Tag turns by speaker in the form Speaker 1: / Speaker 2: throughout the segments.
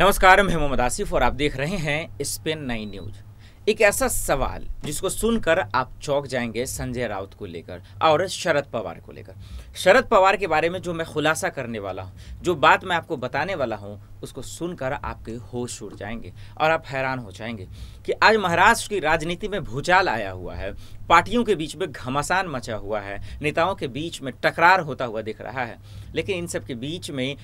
Speaker 1: नमस्कार मैं मोहम्मद आसिफ और आप देख रहे हैं स्पेन नाइन न्यूज एक ऐसा सवाल जिसको सुनकर आप चौक जाएंगे संजय राउत को लेकर और शरद पवार को लेकर शरद पवार के बारे में जो मैं खुलासा करने वाला हूं जो बात मैं आपको बताने वाला हूं उसको सुनकर आपके होश उड़ जाएंगे और आप हैरान हो जाएंगे कि आज महाराष्ट्र की राजनीति में भूचाल आया हुआ है पार्टियों के बीच में घमासान मचा हुआ है नेताओं के बीच में टकरार होता हुआ दिख रहा है लेकिन इन सब के बीच में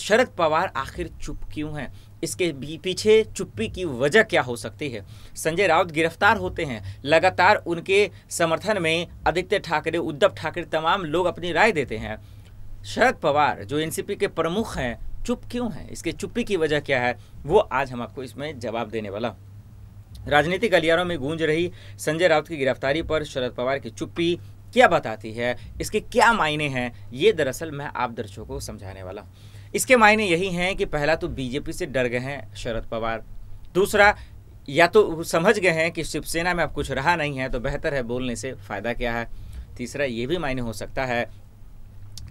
Speaker 1: शरद पवार आखिर चुप क्यों हैं इसके पीछे चुप्पी की वजह क्या हो सकती है संजय राउत गिरफ्तार होते हैं लगातार उनके समर्थन में आदित्य ठाकरे उद्धव ठाकरे तमाम लोग अपनी राय देते हैं शरद पवार जो एनसीपी के प्रमुख हैं चुप क्यों है इसके चुप्पी की वजह क्या है वो आज हम आपको इसमें जवाब देने वाला राजनीतिक गलियारों में गूंज रही संजय राउत की गिरफ्तारी पर शरद पवार की चुप्पी क्या बताती है इसके क्या मायने हैं ये दरअसल मैं आप दर्शकों को समझाने वाला हूँ इसके मायने यही हैं कि पहला तो बीजेपी से डर गए हैं शरद पवार दूसरा या तो समझ गए हैं कि शिवसेना में अब कुछ रहा नहीं है तो बेहतर है बोलने से फ़ायदा क्या है तीसरा ये भी मायने हो सकता है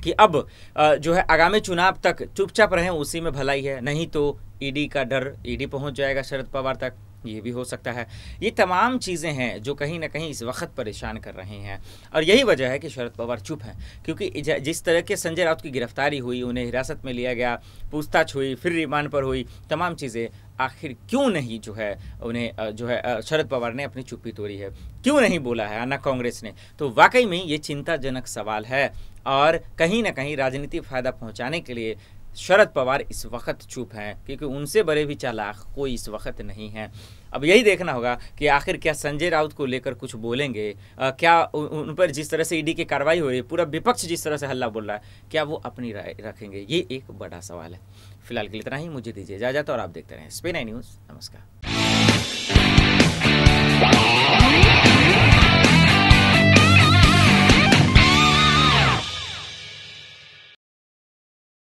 Speaker 1: कि अब जो है आगामी चुनाव तक चुपचाप रहें उसी में भलाई है नहीं तो ईडी e का डर ईडी e पहुंच जाएगा शरद पवार तक ये भी हो सकता है ये तमाम चीज़ें हैं जो कहीं ना कहीं इस वक्त परेशान कर रहे हैं और यही वजह है कि शरद पवार चुप हैं क्योंकि जिस तरह के संजय राउत की गिरफ्तारी हुई उन्हें हिरासत में लिया गया पूछताछ हुई फिर रिमांड पर हुई तमाम चीज़ें आखिर क्यों नहीं जो है उन्हें जो है शरद पवार ने अपनी चुप्पी तोड़ी है क्यों नहीं बोला है ना कांग्रेस ने तो वाकई में ये चिंताजनक सवाल है और कहीं ना कहीं राजनीति फ़ायदा पहुंचाने के लिए शरद पवार इस वक्त चुप हैं क्योंकि उनसे बड़े भी चालाक कोई इस वक्त नहीं है अब यही देखना होगा कि आखिर क्या संजय राउत को लेकर कुछ बोलेंगे आ, क्या उन पर जिस तरह से ईडी की कार्रवाई हो रही है पूरा विपक्ष जिस तरह से हल्ला बोल रहा है क्या वो अपनी राय रखेंगे ये एक बड़ा सवाल है फिलहाल के लिए इतना ही मुझे दीजिए इजाजत और आप देखते रहें स्पेन आई न्यूज़ नमस्कार